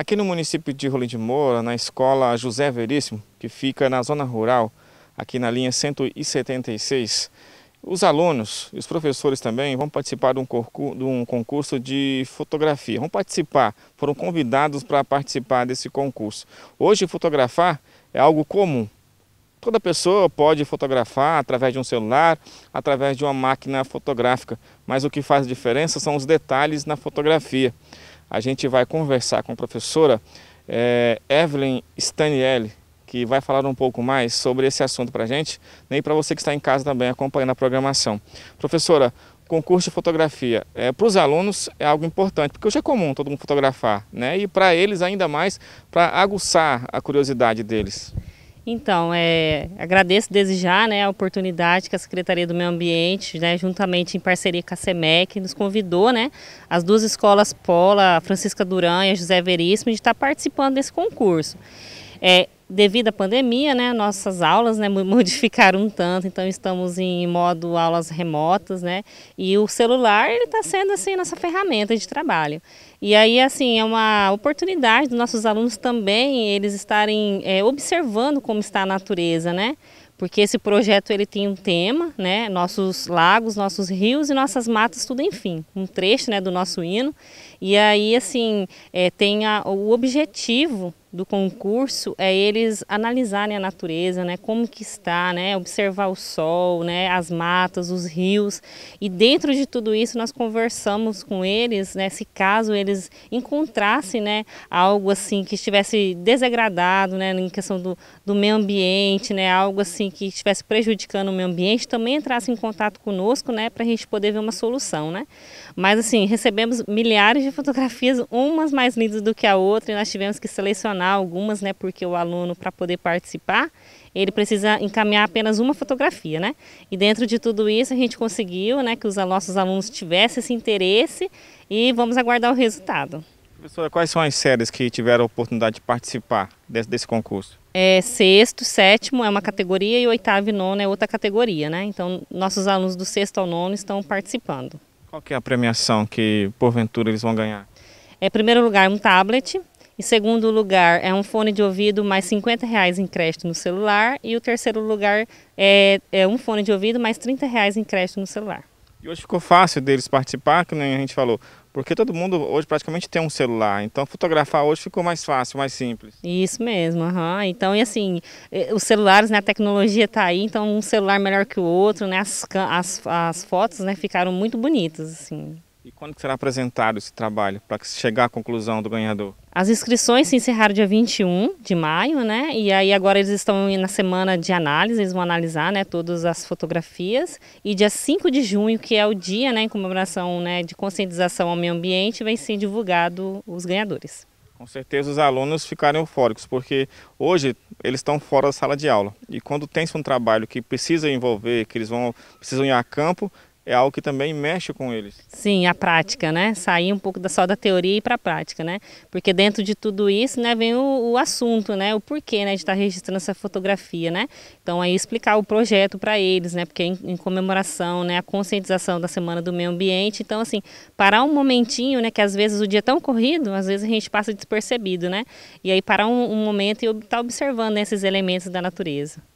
Aqui no município de Rolim de Moura, na escola José Veríssimo, que fica na zona rural, aqui na linha 176, os alunos e os professores também vão participar de um concurso de fotografia. Vão participar, foram convidados para participar desse concurso. Hoje, fotografar é algo comum. Toda pessoa pode fotografar através de um celular, através de uma máquina fotográfica, mas o que faz diferença são os detalhes na fotografia a gente vai conversar com a professora é, Evelyn Stanielli, que vai falar um pouco mais sobre esse assunto para a gente, nem né, e para você que está em casa também acompanhando a programação. Professora, concurso de fotografia. É, eh, para os alunos é algo importante, porque hoje é comum todo mundo fotografar, né? E para eles ainda mais, para aguçar a curiosidade deles. Então, é, agradeço desde já né, a oportunidade que a Secretaria do Meio Ambiente, né, juntamente em parceria com a SEMEC, nos convidou, né, as duas escolas Pola, a Francisca Duran e a José Veríssimo, de estar participando desse concurso. É, devido à pandemia, né, nossas aulas né, modificaram um tanto, então estamos em modo aulas remotas, né, e o celular está sendo assim nossa ferramenta de trabalho. E aí, assim, é uma oportunidade dos nossos alunos também eles estarem é, observando como está a natureza, né, porque esse projeto ele tem um tema, né, nossos lagos, nossos rios e nossas matas, tudo enfim, um trecho, né, do nosso hino. E aí, assim, é, tem a, o objetivo do concurso é eles analisarem a natureza, né, como que está, né, observar o sol, né, as matas, os rios e dentro de tudo isso nós conversamos com eles, né, se caso eles encontrassem, né, algo assim que estivesse desagradado, né, em questão do, do meio ambiente, né, algo assim que estivesse prejudicando o meio ambiente, também entrasse em contato conosco, né, para a gente poder ver uma solução, né. Mas assim recebemos milhares de fotografias, umas mais lindas do que a outra e nós tivemos que selecionar selecionar algumas, né, porque o aluno, para poder participar, ele precisa encaminhar apenas uma fotografia, né? E dentro de tudo isso, a gente conseguiu né, que os nossos alunos tivessem esse interesse e vamos aguardar o resultado. Professora, quais são as séries que tiveram a oportunidade de participar desse, desse concurso? É, sexto, sétimo é uma categoria e oitavo e nono é outra categoria, né? Então, nossos alunos do sexto ao nono estão participando. Qual é a premiação que, porventura, eles vão ganhar? É, primeiro lugar, um tablet. Em segundo lugar, é um fone de ouvido mais 50 reais em crédito no celular. E o terceiro lugar é, é um fone de ouvido mais 30 reais em crédito no celular. E hoje ficou fácil deles participar, que nem a gente falou, porque todo mundo hoje praticamente tem um celular. Então fotografar hoje ficou mais fácil, mais simples. Isso mesmo, uhum. então e assim, eh, os celulares, né, a tecnologia está aí, então um celular melhor que o outro, né, as, as, as fotos né, ficaram muito bonitas. Assim. E quando será apresentado esse trabalho, para chegar à conclusão do ganhador? As inscrições se encerraram dia 21 de maio, né? E aí agora eles estão na semana de análise, eles vão analisar, né, todas as fotografias. E dia 5 de junho, que é o dia, né, em comemoração, né, de conscientização ao meio ambiente, vai ser divulgado os ganhadores. Com certeza os alunos ficaram eufóricos, porque hoje eles estão fora da sala de aula. E quando tem um trabalho que precisa envolver, que eles vão precisam ir a campo, é algo que também mexe com eles. Sim, a prática, né? Sair um pouco da, só da teoria e ir para a prática, né? Porque dentro de tudo isso, né, vem o, o assunto, né? O porquê, né, de estar tá registrando essa fotografia, né? Então aí explicar o projeto para eles, né? Porque é em, em, comemoração, né, a conscientização da Semana do Meio Ambiente, então assim, parar um momentinho, né, que às vezes o dia é tão corrido, às vezes a gente passa despercebido, né? E aí parar um, um momento e estar tá observando né, esses elementos da natureza.